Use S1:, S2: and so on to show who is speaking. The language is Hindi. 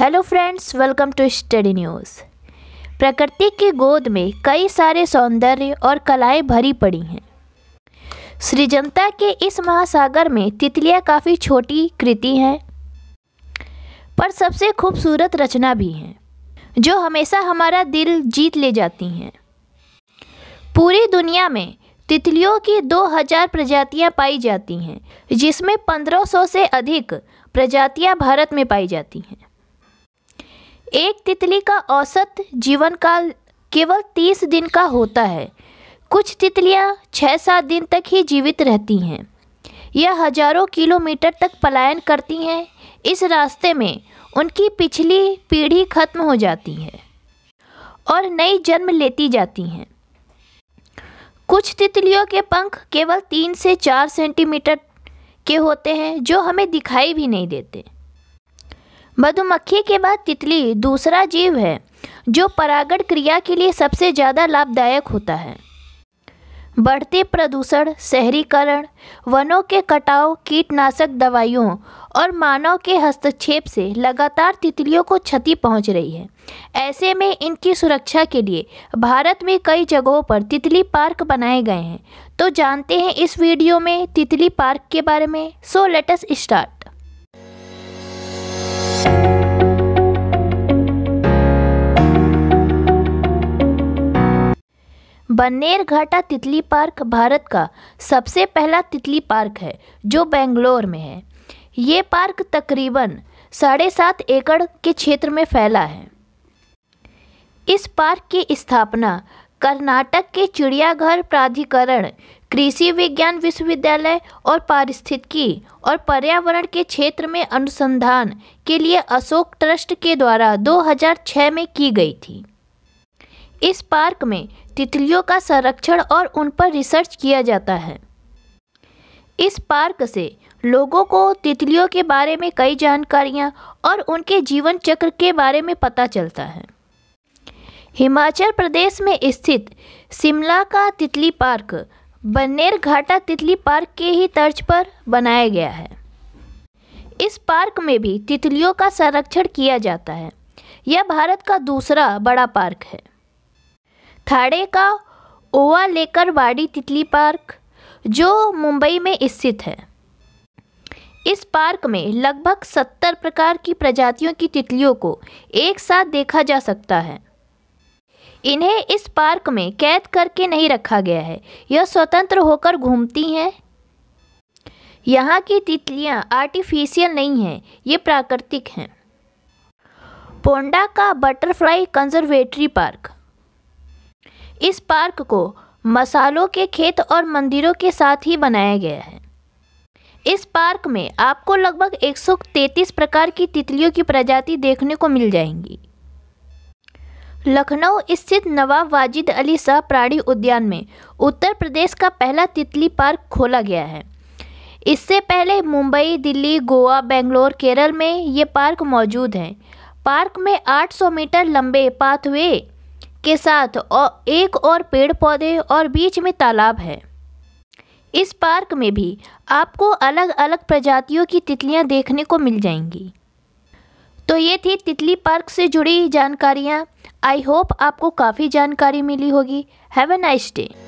S1: hello friends welcome to study news प्रकृति की गोद में कई सारे सौंदर्य और कलाएं भरी पड़ी हैं सृजनता के इस महासागर में तितलियां काफ़ी छोटी कृति हैं पर सबसे खूबसूरत रचना भी हैं जो हमेशा हमारा दिल जीत ले जाती हैं पूरी दुनिया में तितलियों की 2000 प्रजातियां पाई जाती हैं जिसमें 1500 से अधिक प्रजातियां भारत में पाई जाती हैं एक तितली का औसत जीवन काल केवल तीस दिन का होता है कुछ तितलियां छः सात दिन तक ही जीवित रहती हैं यह हजारों किलोमीटर तक पलायन करती हैं इस रास्ते में उनकी पिछली पीढ़ी खत्म हो जाती है और नई जन्म लेती जाती हैं कुछ तितलियों के पंख केवल तीन से चार सेंटीमीटर के होते हैं जो हमें दिखाई भी नहीं देते मधुमक्खी के बाद तितली दूसरा जीव है जो परागण क्रिया के लिए सबसे ज़्यादा लाभदायक होता है बढ़ते प्रदूषण शहरीकरण वनों के कटाव कीटनाशक दवाइयों और मानव के हस्तक्षेप से लगातार तितलियों को क्षति पहुंच रही है ऐसे में इनकी सुरक्षा के लिए भारत में कई जगहों पर तितली पार्क बनाए गए हैं तो जानते हैं इस वीडियो में तितली पार्क के बारे में सो लेटस स्टार्ट घाटा तितली पार्क भारत का सबसे पहला तितली पार्क है जो बेंगलोर में है ये पार्क तकरीबन साढ़े सात एकड़ के क्षेत्र में फैला है इस पार्क की स्थापना कर्नाटक के चिड़ियाघर प्राधिकरण कृषि विज्ञान विश्वविद्यालय और पारिस्थितिकी और पर्यावरण के क्षेत्र में अनुसंधान के लिए अशोक ट्रस्ट के द्वारा 2006 में की गई थी इस पार्क में तितलियों का संरक्षण और उन पर रिसर्च किया जाता है इस पार्क से लोगों को तितलियों के बारे में कई जानकारियाँ और उनके जीवन चक्र के बारे में पता चलता है हिमाचल प्रदेश में स्थित शिमला का तितली पार्क बन्नेर घाटा तितली पार्क के ही तर्ज पर बनाया गया है इस पार्क में भी तितलियों का संरक्षण किया जाता है यह भारत का दूसरा बड़ा पार्क है थाड़े का ओवा लेकर वाड़ी तितली पार्क जो मुंबई में स्थित है इस पार्क में लगभग सत्तर प्रकार की प्रजातियों की तितलियों को एक साथ देखा जा सकता है इन्हें इस पार्क में कैद करके नहीं रखा गया है यह स्वतंत्र होकर घूमती हैं यहाँ की तितलियाँ आर्टिफिशियल नहीं हैं ये प्राकृतिक हैं पोंडा का बटरफ्लाई कंजर्वेटरी पार्क इस पार्क को मसालों के खेत और मंदिरों के साथ ही बनाया गया है इस पार्क में आपको लगभग 133 प्रकार की तितलियों की प्रजाति देखने को मिल जाएंगी लखनऊ स्थित नवाब वाजिद अली शाह प्राणी उद्यान में उत्तर प्रदेश का पहला तितली पार्क खोला गया है इससे पहले मुंबई दिल्ली गोवा बेंगलोर केरल में ये पार्क मौजूद हैं पार्क में 800 मीटर लंबे पाथवे के साथ और एक और पेड़ पौधे और बीच में तालाब है इस पार्क में भी आपको अलग अलग प्रजातियों की तितलियां देखने को मिल जाएंगी तो ये थी तितली पार्क से जुड़ी जानकारियाँ आई होप आपको काफ़ी जानकारी मिली होगी हैव ए नाइस डे